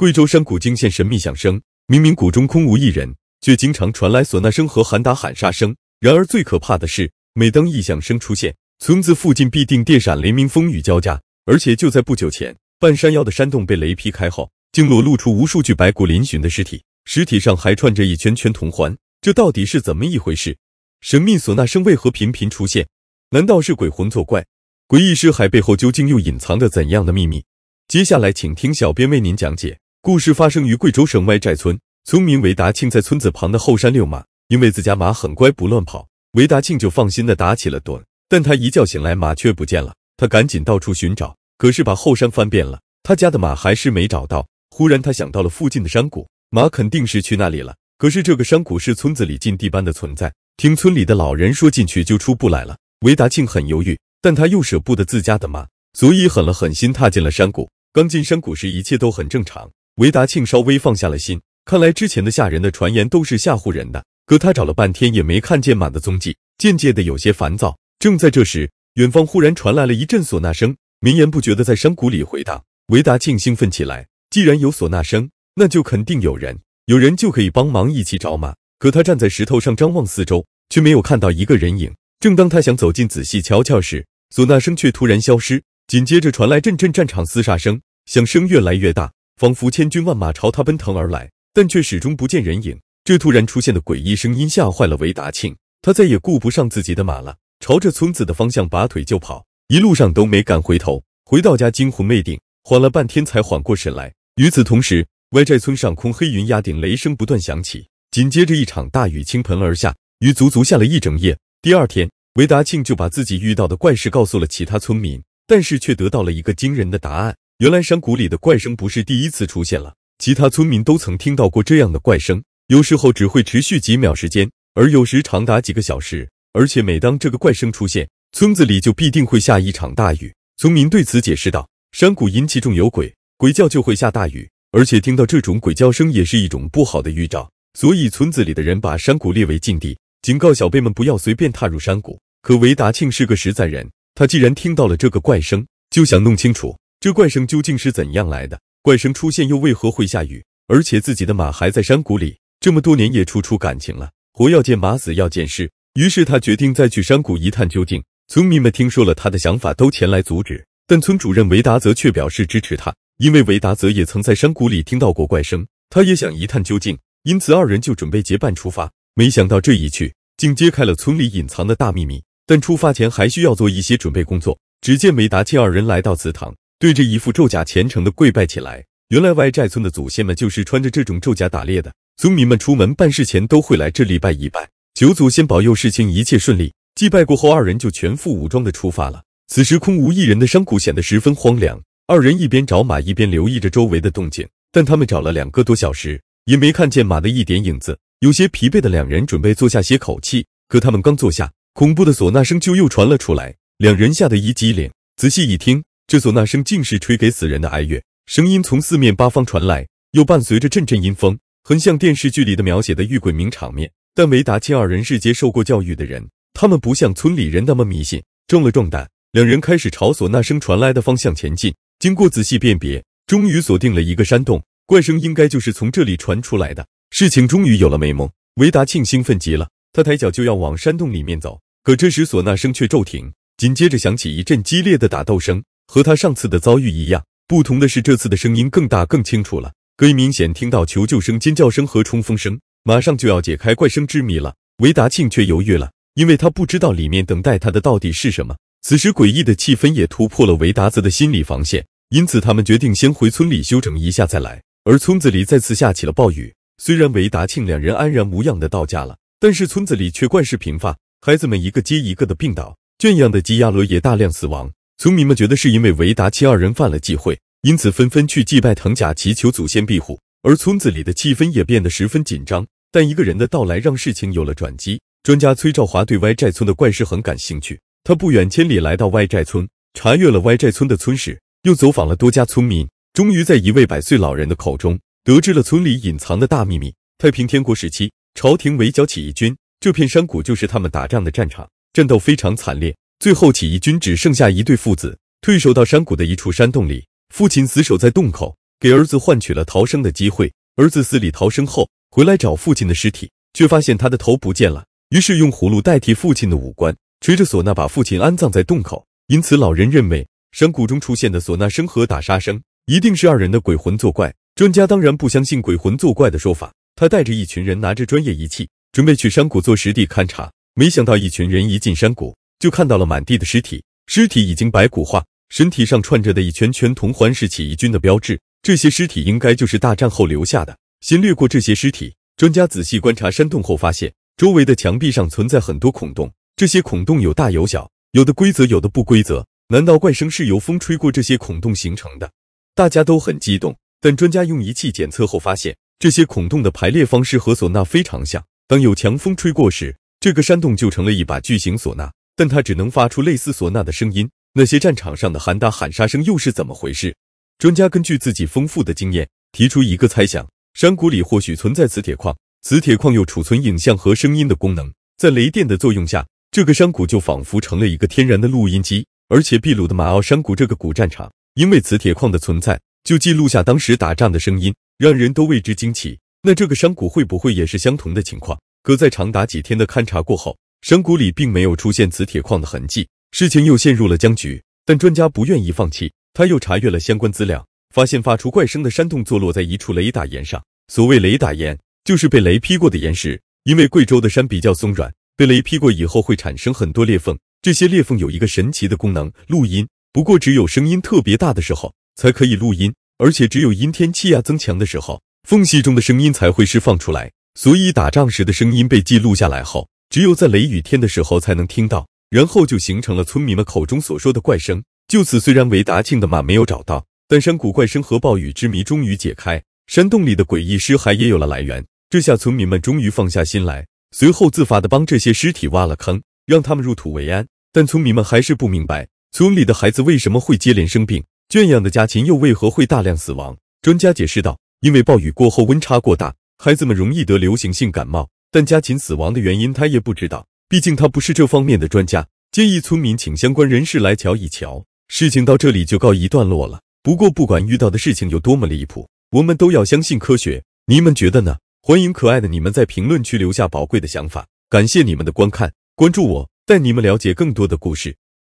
贵州山谷惊现神秘响声，明明谷中空无一人，却经常传来唢呐声和喊打喊杀声。然而最可怕的是，每当异响声出现，村子附近必定电闪雷鸣、风雨交加。而且就在不久前，半山腰的山洞被雷劈开后，竟裸露出无数具白骨嶙峋的尸体，尸体上还串着一圈圈铜环。这到底是怎么一回事？神秘唢呐声为何频频出现？难道是鬼魂作怪？诡异尸骸背后究竟又隐藏着怎样的秘密？接下来请听小编为您讲解。故事发生于贵州省歪寨村，村民韦达庆在村子旁的后山遛马，因为自家马很乖，不乱跑，韦达庆就放心的打起了盹。但他一觉醒来，马却不见了，他赶紧到处寻找，可是把后山翻遍了，他家的马还是没找到。忽然他想到了附近的山谷，马肯定是去那里了。可是这个山谷是村子里禁地般的存在，听村里的老人说进去就出不来了。韦达庆很犹豫，但他又舍不得自家的马，所以狠了狠心踏进了山谷。刚进山谷时，一切都很正常。维达庆稍微放下了心，看来之前的吓人的传言都是吓唬人的。可他找了半天也没看见马的踪迹，渐渐的有些烦躁。正在这时，远方忽然传来了一阵唢呐声，绵延不绝的在山谷里回荡。维达庆兴奋起来，既然有唢呐声，那就肯定有人，有人就可以帮忙一起找马。可他站在石头上张望四周，却没有看到一个人影。正当他想走近仔细瞧瞧时，唢呐声却突然消失，紧接着传来阵阵战场厮杀声，响声越来越大。仿佛千军万马朝他奔腾而来，但却始终不见人影。这突然出现的诡异声音吓坏了韦达庆，他再也顾不上自己的马了，朝着村子的方向拔腿就跑，一路上都没敢回头。回到家，惊魂未定，缓了半天才缓过神来。与此同时，歪寨村上空黑云压顶，雷声不断响起，紧接着一场大雨倾盆而下，雨足足下了一整夜。第二天，韦达庆就把自己遇到的怪事告诉了其他村民，但是却得到了一个惊人的答案。原来山谷里的怪声不是第一次出现了，其他村民都曾听到过这样的怪声，有时候只会持续几秒时间，而有时长达几个小时。而且每当这个怪声出现，村子里就必定会下一场大雨。村民对此解释道：“山谷阴气重，有鬼，鬼叫就会下大雨，而且听到这种鬼叫声也是一种不好的预兆。”所以村子里的人把山谷列为禁地，警告小辈们不要随便踏入山谷。可韦达庆是个实在人，他既然听到了这个怪声，就想弄清楚。这怪声究竟是怎样来的？怪声出现又为何会下雨？而且自己的马还在山谷里，这么多年也处出感情了。活要见马，死要见尸。于是他决定再去山谷一探究竟。村民们听说了他的想法，都前来阻止。但村主任维达则却表示支持他，因为维达则也曾在山谷里听到过怪声，他也想一探究竟。因此二人就准备结伴出发。没想到这一去，竟揭开了村里隐藏的大秘密。但出发前还需要做一些准备工作。只见维达接二人来到祠堂。对着一副咒甲虔诚的跪拜起来。原来外寨村的祖先们就是穿着这种咒甲打猎的。村民们出门办事前都会来这里拜一拜，求祖先保佑事情一切顺利。祭拜过后，二人就全副武装的出发了。此时空无一人的山谷显得十分荒凉。二人一边找马，一边留意着周围的动静。但他们找了两个多小时，也没看见马的一点影子。有些疲惫的两人准备坐下歇口气。可他们刚坐下，恐怖的唢呐声就又传了出来。两人吓得一激灵，仔细一听。这唢呐声竟是吹给死人的哀乐，声音从四面八方传来，又伴随着阵阵阴风，很像电视剧里的描写的遇鬼名场面。但维达庆二人是接受过教育的人，他们不像村里人那么迷信，壮了壮胆，两人开始朝唢呐声传来的方向前进。经过仔细辨别，终于锁定了一个山洞，怪声应该就是从这里传出来的。事情终于有了眉目，维达庆兴奋极了，他抬脚就要往山洞里面走，可这时唢呐声却骤停，紧接着响起一阵激烈的打斗声。和他上次的遭遇一样，不同的是这次的声音更大、更清楚了，可以明显听到求救声、尖叫声和冲锋声。马上就要解开怪声之谜了，维达庆却犹豫了，因为他不知道里面等待他的到底是什么。此时诡异的气氛也突破了维达子的心理防线，因此他们决定先回村里休整一下再来。而村子里再次下起了暴雨。虽然维达庆两人安然无恙的到家了，但是村子里却怪事频发，孩子们一个接一个的病倒，圈养的鸡鸭鹅也大量死亡。村民们觉得是因为维达七二人犯了忌讳，因此纷纷去祭拜藤甲，祈求祖先庇护。而村子里的气氛也变得十分紧张。但一个人的到来让事情有了转机。专家崔兆华对歪寨村的怪事很感兴趣，他不远千里来到歪寨村，查阅了歪寨村的村史，又走访了多家村民，终于在一位百岁老人的口中得知了村里隐藏的大秘密。太平天国时期，朝廷围剿起义军，这片山谷就是他们打仗的战场，战斗非常惨烈。最后起义军只剩下一对父子，退守到山谷的一处山洞里。父亲死守在洞口，给儿子换取了逃生的机会。儿子死里逃生后，回来找父亲的尸体，却发现他的头不见了。于是用葫芦代替父亲的五官，垂着唢呐把父亲安葬在洞口。因此，老人认为山谷中出现的唢呐声和打杀声，一定是二人的鬼魂作怪。专家当然不相信鬼魂作怪的说法，他带着一群人拿着专业仪器，准备去山谷做实地勘察。没想到，一群人一进山谷。就看到了满地的尸体，尸体已经白骨化，身体上串着的一圈圈铜环是起义军的标志。这些尸体应该就是大战后留下的。先略过这些尸体，专家仔细观察山洞后发现，周围的墙壁上存在很多孔洞，这些孔洞有大有小，有的规则，有的不规则。难道怪声是由风吹过这些孔洞形成的？大家都很激动，但专家用仪器检测后发现，这些孔洞的排列方式和唢呐非常像。当有强风吹过时，这个山洞就成了一把巨型唢呐。但他只能发出类似唢呐的声音，那些战场上的喊打喊杀声又是怎么回事？专家根据自己丰富的经验，提出一个猜想：山谷里或许存在磁铁矿，磁铁矿有储存影像和声音的功能，在雷电的作用下，这个山谷就仿佛成了一个天然的录音机。而且，秘鲁的马奥山谷这个古战场，因为磁铁矿的存在，就记录下当时打仗的声音，让人都为之惊奇。那这个山谷会不会也是相同的情况？可在长达几天的勘察过后。山谷里并没有出现磁铁矿的痕迹，事情又陷入了僵局。但专家不愿意放弃，他又查阅了相关资料，发现发出怪声的山洞坐落在一处雷打岩上。所谓雷打岩，就是被雷劈过的岩石。因为贵州的山比较松软，被雷劈过以后会产生很多裂缝。这些裂缝有一个神奇的功能，录音。不过只有声音特别大的时候才可以录音，而且只有阴天气压增强的时候，缝隙中的声音才会释放出来。所以打仗时的声音被记录下来后。只有在雷雨天的时候才能听到，然后就形成了村民们口中所说的怪声。就此，虽然韦达庆的马没有找到，但山谷怪声和暴雨之谜终于解开，山洞里的诡异尸骸也有了来源。这下村民们终于放下心来，随后自发的帮这些尸体挖了坑，让他们入土为安。但村民们还是不明白，村里的孩子为什么会接连生病，圈养的家禽又为何会大量死亡。专家解释道，因为暴雨过后温差过大，孩子们容易得流行性感冒。但家禽死亡的原因，他也不知道，毕竟他不是这方面的专家。建议村民请相关人士来瞧一瞧。事情到这里就告一段落了。不过，不管遇到的事情有多么离谱，我们都要相信科学。你们觉得呢？欢迎可爱的你们在评论区留下宝贵的想法。感谢你们的观看，关注我，带你们了解更多的故事。